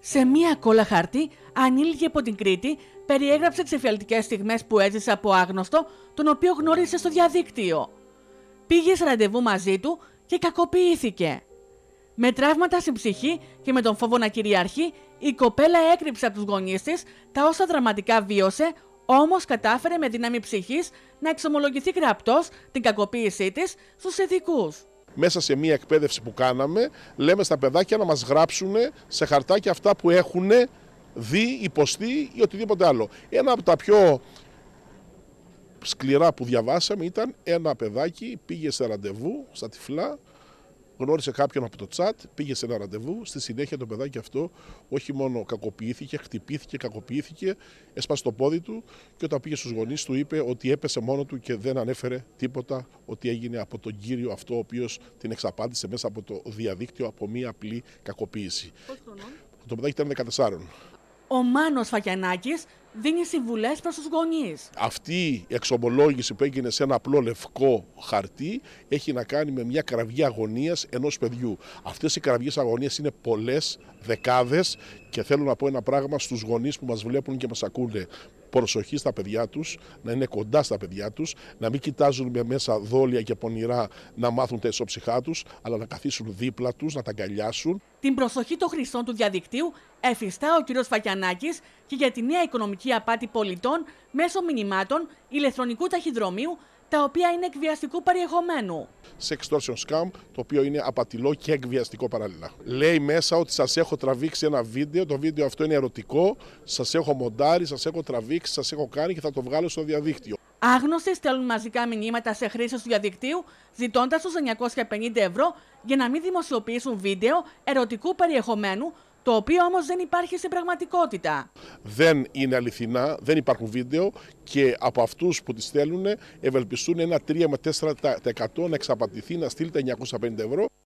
Σε μία κόλλα χαρτί, ανήλικη από την Κρήτη, περιέγραψε τις εφιαλτικές στιγμές που έζησε από άγνωστο, τον οποίο γνώρισε στο διαδίκτυο. Πήγε σε ραντεβού μαζί του και κακοποιήθηκε. Με τραύματα στην ψυχή και με τον φόβο να κυριαρχεί, η κοπέλα έκρυψε από τους γονείς της τα όσα δραματικά βίωσε, όμως κατάφερε με δύναμη ψυχής να εξομολογηθεί γραπτός την κακοποίησή της στους ειδικούς μέσα σε μια εκπαίδευση που κάναμε, λέμε στα παιδάκια να μας γράψουν σε χαρτάκια αυτά που έχουν δει, υποστεί ή οτιδήποτε άλλο. Ένα από τα πιο σκληρά που διαβάσαμε ήταν ένα παιδάκι πήγε σε ραντεβού στα τυφλά γνώρισε κάποιον από το τσάτ, πήγε σε ένα ραντεβού. Στη συνέχεια το παιδάκι αυτό όχι μόνο κακοποιήθηκε, χτυπήθηκε, κακοποιήθηκε, έσπασε το πόδι του και όταν πήγε στους γονείς του είπε ότι έπεσε μόνο του και δεν ανέφερε τίποτα ότι έγινε από τον κύριο αυτό ο οποίος την εξαπάντησε μέσα από το διαδίκτυο από μία απλή κακοποίηση. Το παιδάκι ήταν 14. Ο Μάνος Φαγιανάκης δίνει συμβουλές προς τους γονείς. Αυτή η εξομολόγηση που έγινε σε ένα απλό λευκό χαρτί έχει να κάνει με μια κραυγή αγωνίας ενός παιδιού. Αυτές οι κραυγές αγωνίας είναι πολλές, δεκάδες και θέλω να πω ένα πράγμα στους γονείς που μας βλέπουν και μας ακούνε προσοχή στα παιδιά τους, να είναι κοντά στα παιδιά τους, να μην κοιτάζουν με μέσα δόλια και πονηρά να μάθουν τα ισοψυχά τους, αλλά να καθίσουν δίπλα τους, να τα αγκαλιάσουν. Την προσοχή των χρηστών του διαδικτύου εφιστά ο κ. Φακιανάκης και για τη νέα οικονομική απάτη πολιτών μέσω μηνυμάτων ηλεκτρονικού ταχυδρομείου τα οποία είναι εκβιαστικού περιεχομένου. Σε extortion scam, το οποίο είναι απατηλό και εκβιαστικό παράλληλα. Λέει μέσα ότι σας έχω τραβήξει ένα βίντεο, το βίντεο αυτό είναι ερωτικό, σας έχω μοντάρει, σας έχω τραβήξει, σας έχω κάνει και θα το βγάλω στο διαδίκτυο. Άγνωστοι στέλνουν μαζικά μηνύματα σε χρήστε του διαδικτύου, ζητώντας τους 950 ευρώ για να μην δημοσιοποιήσουν βίντεο ερωτικού περιεχομένου το οποίο όμως δεν υπάρχει στην πραγματικότητα. Δεν είναι αληθινά, δεν υπάρχουν βίντεο και από αυτούς που τις στέλνουν ευελπιστούν ένα 3 με 4% να εξαπατηθεί να στείλει τα 950 ευρώ.